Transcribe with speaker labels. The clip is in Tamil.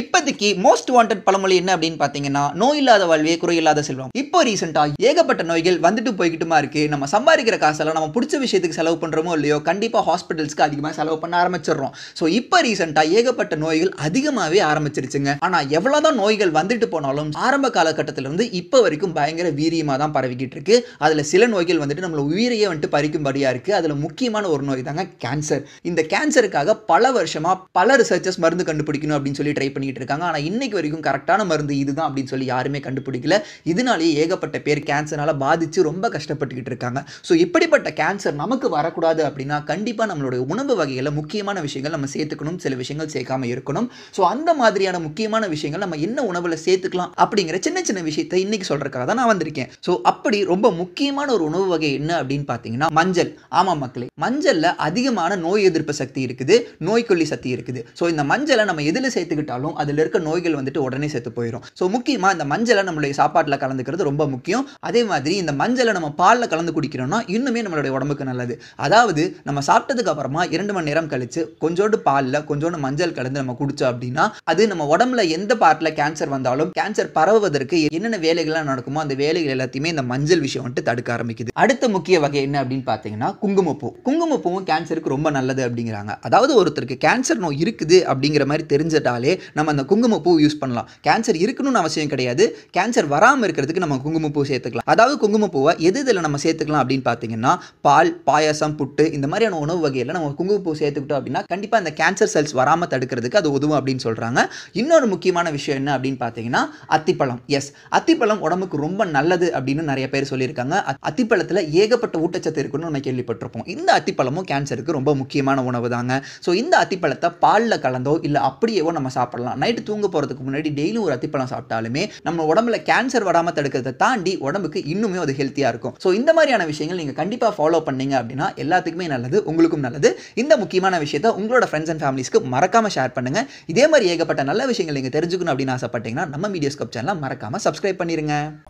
Speaker 1: இப்போதைக்கு மோஸ்ட் வாண்டட் பழமொழி என்ன அப்படின்னு பார்த்தீங்கன்னா நோய் இல்லாத வாழ்வே குறையில்லாத செல்வம் இப்போ ரீசெண்டாக ஏகப்பட்ட நோய்கள் வந்துட்டு போய்கிட்டுமா இருக்கு நம்ம சம்பாதிக்கிற காசெல்லாம் நம்ம பிடிச்ச விஷயத்துக்கு செலவு பண்ணுறோமோ இல்லையோ கண்டிப்பாக ஹாஸ்பிட்டல்ஸ்க்கு அதிகமாக செலவு பண்ண ஆரம்பிச்சிடுறோம் ஸோ இப்போ ரீசெண்டாக ஏகப்பட்ட நோய்கள் அதிகமாகவே ஆரம்பிச்சிருச்சுங்க ஆனால் எவ்வளோதான் நோய்கள் வந்துட்டு போனாலும் ஆரம்ப காலகட்டத்திலிருந்து இப்போ வரைக்கும் பயங்கர வீரியமாக தான் பரவிக்கிட்டு இருக்கு அதில் சில நோய்கள் வந்துட்டு நம்மளை உயிரையே வந்துட்டு பறிக்கும்படியாக இருக்குது அதில் முக்கியமான ஒரு நோய் தாங்க கேன்சர் இந்த கேன்சருக்காக பல வருஷமாக பல ரிசர்ச்சஸ் மருந்து கண்டுபிடிக்கணும் அப்படின்னு சொல்லி ட்ரை பண்ணி பண்ணிட்டு இருக்காங்க ஆனால் இன்னைக்கு வரைக்கும் கரெக்டான மருந்து இதுதான் அப்படின்னு சொல்லி யாருமே கண்டுபிடிக்கல இதனாலேயே ஏகப்பட்ட பேர் கேன்சர்னால பாதிச்சு ரொம்ப கஷ்டப்பட்டுக்கிட்டு இருக்காங்க ஸோ இப்படிப்பட்ட கேன்சர் நமக்கு வரக்கூடாது அப்படின்னா கண்டிப்பாக நம்மளுடைய உணவு வகையில் முக்கியமான விஷயங்கள் நம்ம சேர்த்துக்கணும் சில விஷயங்கள் சேர்க்காம இருக்கணும் ஸோ அந்த மாதிரியான முக்கியமான விஷயங்கள் நம்ம என்ன உணவில் சேர்த்துக்கலாம் அப்படிங்கிற சின்ன சின்ன விஷயத்தை இன்னைக்கு சொல்றதுக்காக தான் நான் வந்திருக்கேன் ஸோ அப்படி ரொம்ப முக்கியமான ஒரு உணவு வகை என்ன அப்படின்னு பார்த்தீங்கன்னா மஞ்சள் ஆமாம் மக்களே மஞ்சளில் அதிகமான நோய் எதிர்ப்பு சக்தி இருக்குது நோய்க்கொல்லி சக்தி இருக்குது ஸோ இந்த மஞ்சளை நம்ம எதில் சேர்த்துக்கிட்டாலும் அதில் இருக்க நோய்கள் வந்துட்டு உடனே செத்து போயிடும் ஸோ முக்கியமாக இந்த மஞ்சளை நம்மளுடைய சாப்பாட்டில் கலந்துக்கிறது ரொம்ப முக்கியம் அதே மாதிரி இந்த மஞ்சளை நம்ம பாலில் கலந்து குடிக்கிறோம்னா இன்னுமே நம்மளுடைய உடம்புக்கு நல்லது அதாவது நம்ம சாப்பிட்டதுக்கு அப்புறமா இரண்டு மணி நேரம் கழித்து கொஞ்சோண்டு பாலில் கொஞ்சோண்டு மஞ்சள் கலந்து நம்ம குடித்தோம் அப்படின்னா அது நம்ம உடம்புல எந்த பார்ட்டில் கேன்சர் வந்தாலும் கேன்சர் பரவுவதற்கு என்னென்ன வேலைகள்லாம் நடக்குமோ அந்த வேலைகள் எல்லாத்தையுமே இந்த மஞ்சள் விஷயம் வந்துட்டு தடுக்க ஆரம்பிக்குது அடுத்த முக்கிய வகை என்ன அப்படின்னு பார்த்தீங்கன்னா குங்குமப்பூ குங்குமப்பூவும் கேன்சருக்கு ரொம்ப நல்லது அப்படிங்கிறாங்க அதாவது ஒருத்தருக்கு கேன்சர் நோய் இருக்குது அப்படிங்கிற மாதிரி தெரிஞ்சிட்டாலே நம்ம அந்த குங்குமப்பூ யூஸ் பண்ணலாம் கேன்சர் இருக்கணும்னு அவசியம் கிடையாது கேன்சர் வராமல் இருக்கிறதுக்கு நம்ம குங்குமப்பூ சேர்த்துக்கலாம் அதாவது குங்குமப்பூவை எது இதில் நம்ம சேர்த்துக்கலாம் அப்படின்னு பார்த்தீங்கன்னா பால் பாயாசம் புட்டு இந்த மாதிரியான உணவு வகையில் நம்ம குங்குமப்பூ சேர்த்துக்கிட்டோம் அப்படின்னா கண்டிப்பாக அந்த கேன்சர் செல்ஸ் வராமல் தடுக்கிறதுக்கு அது உதவும் அப்படின்னு சொல்கிறாங்க இன்னொரு முக்கியமான விஷயம் என்ன அப்படின்னு பார்த்தீங்கன்னா அத்திப்பழம் எஸ் அத்திப்பழம் உடம்புக்கு ரொம்ப நல்லது அப்படின்னு நிறைய பேர் சொல்லியிருக்காங்க அத்திப்பழத்தில் ஏகப்பட்ட ஊட்டச்சத்து இருக்குன்னு நம்ம கேள்விப்பட்டிருப்போம் இந்த அத்திப்பழமும் கேன்சருக்கு ரொம்ப முக்கியமான உணவு தாங்க ஸோ இந்த அத்திப்பழத்தை பாலில் கலந்தோ இல்லை அப்படியேவோ நம்ம சாப்பிடலாம் சாப்பிடலாம் நைட்டு தூங்க போகிறதுக்கு முன்னாடி டெய்லியும் ஒரு அத்திப்பழம் சாப்பிட்டாலுமே நம்ம உடம்புல கேன்சர் வராமல் தடுக்கிறத தாண்டி உடம்புக்கு இன்னுமே அது ஹெல்த்தியாக இருக்கும் ஸோ இந்த மாதிரியான விஷயங்கள் நீங்கள் கண்டிப்பாக ஃபாலோ பண்ணீங்க அப்படின்னா எல்லாத்துக்குமே நல்லது உங்களுக்கும் நல்லது இந்த முக்கியமான விஷயத்தை உங்களோட ஃப்ரெண்ட்ஸ் அண்ட் ஃபேமிலிஸ்க்கு மறக்காமல் ஷேர் பண்ணுங்கள் இதே மாதிரி ஏகப்பட்ட நல்ல விஷயங்கள் நீங்கள் தெரிஞ்சுக்கணும் அப்படின்னு ஆசைப்பட்டீங்கன்னா நம்ம மீடியோஸ்கோப் சேனலாக மறக்காமல் சப்ஸ்கிரைப் பண்ணிடுங்க